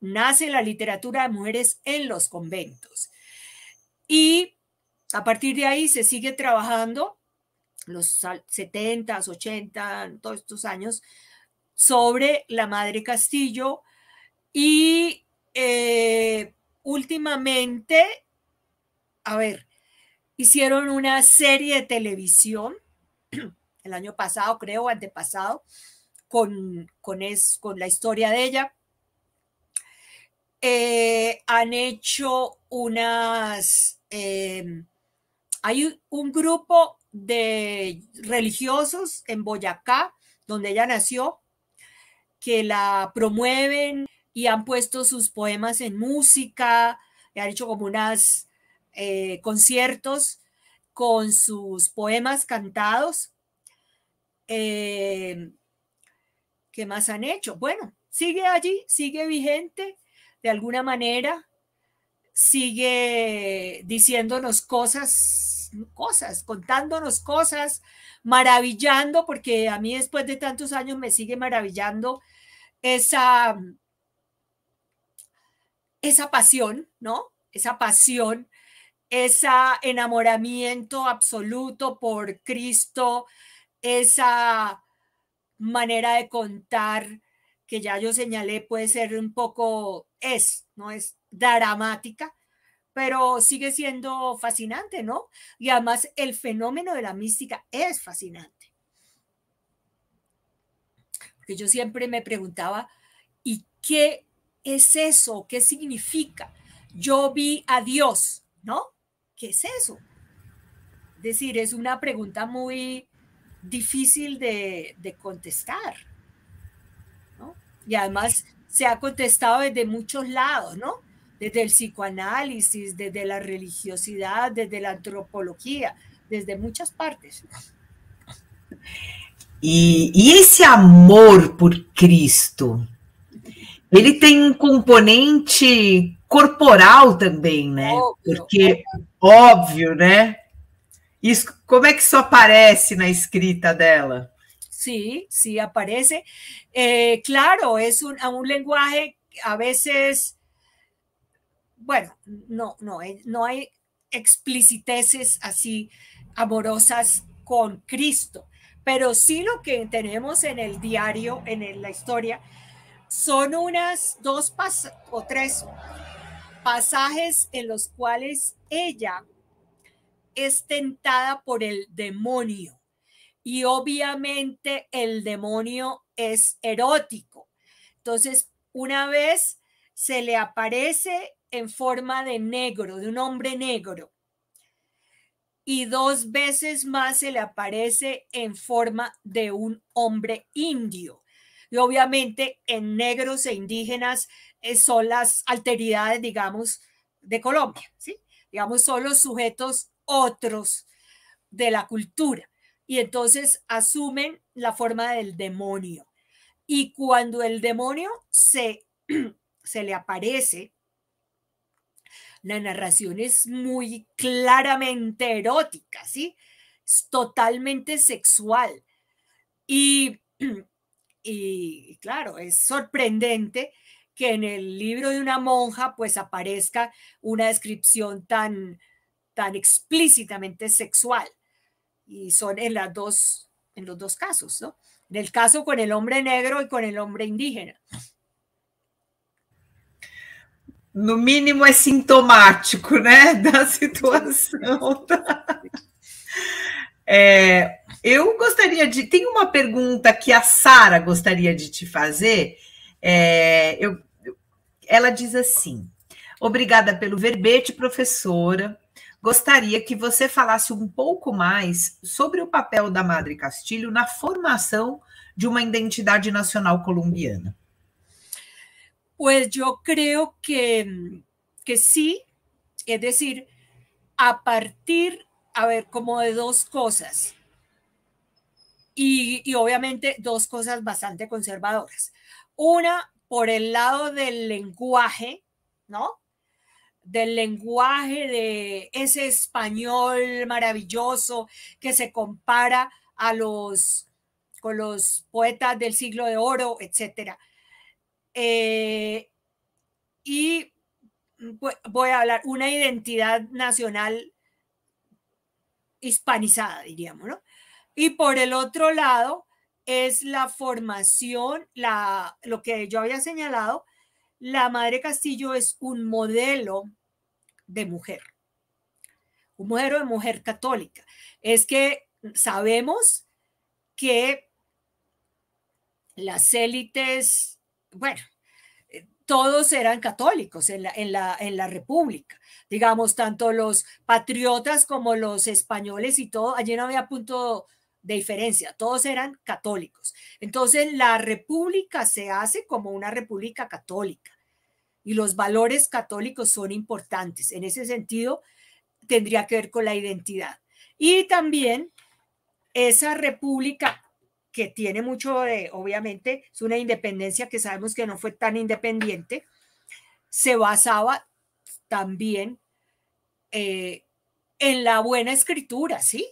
Nace la literatura de mujeres en los conventos. Y a partir de ahí se sigue trabajando los 70 80, todos estos años, sobre la Madre Castillo y eh, últimamente, a ver, hicieron una serie de televisión (clears throat) el año pasado, creo, antepasado, con, es, con la historia de ella. Eh, han hecho unas... Em, hay un grupo de religiosos en Boyacá, donde ella nació, que la promueven y han puesto sus poemas en música, y han hecho como unas eh, conciertos con sus poemas cantados. Eh, ¿Qué más han hecho? Bueno, sigue allí, sigue vigente de alguna manera, sigue diciéndonos cosas, cosas, contándonos cosas, maravillando, porque a mí después de tantos años me sigue maravillando esa, esa pasión, ¿no? Esa pasión ese enamoramiento absoluto por Cristo, esa manera de contar que ya yo señalé puede ser un poco, es, no es dramática, pero sigue siendo fascinante, ¿no? Y además el fenómeno de la mística es fascinante. Porque yo siempre me preguntaba, ¿y qué es eso? ¿Qué significa? Yo vi a Dios, ¿no? ¿qué es eso? Es decir, es una pregunta muy difícil de, contestar. ¿no? Y además se ha contestado desde muchos lados, ¿no? Desde el psicoanálisis, desde la religiosidad, desde la antropología, desde muchas partes. Y ese amor por Cristo, ¿él tiene un componente corporal también, Porque, obvio, ¿no? Isso, como que eso aparece la escrita dela? Sí, sí, aparece. Eh, claro, es un un lenguaje a veces, bueno, no, no, eh, no hay expliciteces así amorosas con Cristo, pero sí lo que tenemos en el diario, en la historia, son unas dos o tres pasajes en los cuales ella es tentada por el demonio. Y obviamente el demonio es erótico. Entonces, una vez se le aparece en forma de negro, de un hombre negro. Y dos veces más se le aparece en forma de un hombre indio. Y obviamente en negros e indígenas eh, son las alteridades, digamos, de Colombia, ¿sí? Digamos, son los sujetos otros de la cultura. Y entonces asumen la forma del demonio. Y cuando el demonio se, (clears throat) se le aparece, la narración es muy claramente erótica, ¿sí? Es totalmente sexual. Y (clears throat) y claro, es sorprendente que en el libro de una monja pues aparezca una descripción tan, tan explícitamente sexual. Y son en, las dos, en los dos casos, ¿no? En el caso con el hombre negro y con el hombre indígena. No mínimo es sintomático, ¿no? (laughs) La situación. (laughs) Eh, Eu gostaria de. Tem uma pergunta que a Sara gostaria de te fazer. É, eu, ela diz assim: Obrigada pelo verbete, professora. Gostaria que você falasse um pouco mais sobre o papel da Madre Castilho na formação de uma identidade nacional colombiana. Pues eu creio que, que sim, sí. es decir, a partir, a ver, como de dos coisas. y, obviamente dos cosas bastante conservadoras. Una, por el lado del lenguaje, ¿no? del lenguaje de ese español maravilloso que se compara a los con los poetas del siglo de oro, etcétera. Eh, y voy a hablar una identidad nacional hispanizada, diríamos, ¿no? Y por el otro lado es la formación, la, lo que yo había señalado, la Madre Castillo es un modelo de mujer, un modelo de mujer católica. Es que sabemos que las élites, bueno, eh, todos eran católicos la, en, la, en la, República. Digamos, tanto los patriotas como los españoles y todo, allí no había punto de diferencia, todos eran católicos. Entonces la república se hace como una república católica y los valores católicos son importantes. En ese sentido, tendría que ver con la identidad. Y también esa república que tiene mucho de, obviamente, es una independencia que sabemos que no fue tan independiente, se basaba también eh, en la buena escritura, ¿sí?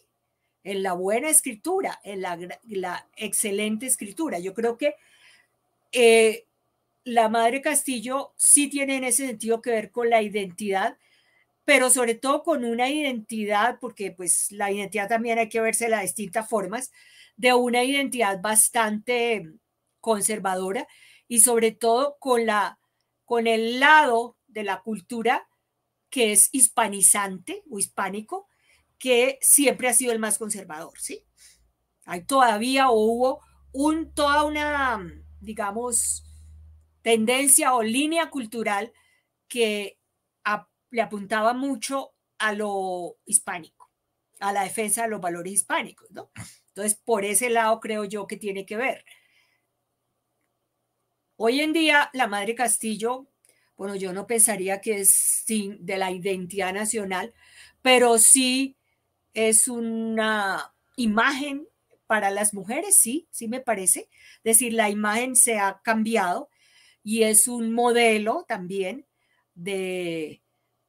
en la buena escritura, en la, excelente escritura. Yo creo que eh, la Madre Castillo sí tiene en ese sentido que ver con la identidad, pero sobre todo con una identidad, porque pues la identidad también hay que verse de distintas formas, de una identidad bastante conservadora y sobre todo con, la, con el lado de la cultura que es hispanizante o hispánico, que siempre ha sido el más conservador, ¿sí? Hay todavía o hubo un, toda una, digamos, tendencia o línea cultural que le apuntaba mucho a lo hispánico, a la defensa de los valores hispánicos, ¿no? Entonces, por ese lado creo yo que tiene que ver. Hoy en día, la Madre Castillo, bueno, yo no pensaría que es sin, de la identidad nacional, pero sí es una imagen para las mujeres, sí, sí me parece. Es decir, la imagen se ha cambiado y es un modelo también de,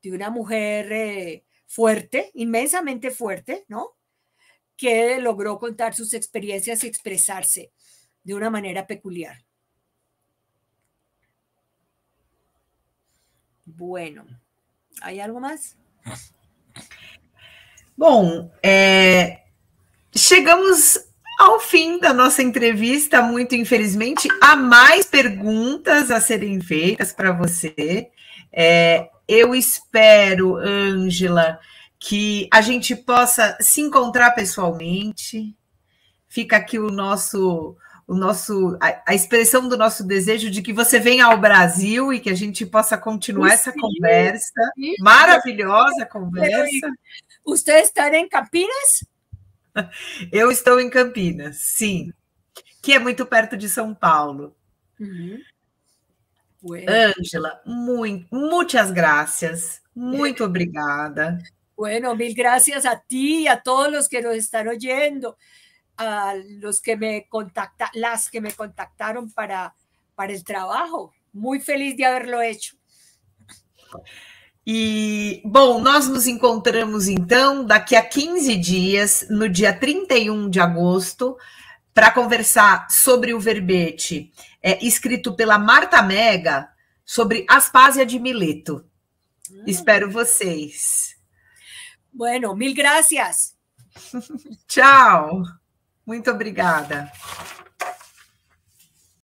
una mujer eh, fuerte, inmensamente fuerte, ¿no? Que logró contar sus experiencias y expresarse de una manera peculiar. Bueno, ¿hay algo más? (laughs) Bom, é, chegamos ao fim da nossa entrevista, muito infelizmente. Há mais perguntas a serem feitas para você. É, eu espero, Ângela, que a gente possa se encontrar pessoalmente. Fica aqui o nosso o nosso a, a, expressão do nosso desejo de que você venha ao Brasil e que a gente possa continuar sim, essa conversa sim. maravilhosa conversa. Você estará em Campinas? Eu estou em Campinas, sim, que é muito perto de São Paulo. Uhum. Ângela, uhum. bueno. muitas graças, muito é. obrigada. Bueno, mil gracias a ti e a todos os que nos estão ouvindo a los que me contacta, las que me contactaron para, para el trabajo. Muy feliz de haberlo hecho. E, bom, nós nos encontramos então daqui a 15 dias, no dia 31 de agosto, para conversar sobre o verbete é, escrito pela Marta Mega sobre Aspásia de Mileto. Hum. Espero vocês. Bueno, mil gracias. (laughs) Tchau. Muito obrigada.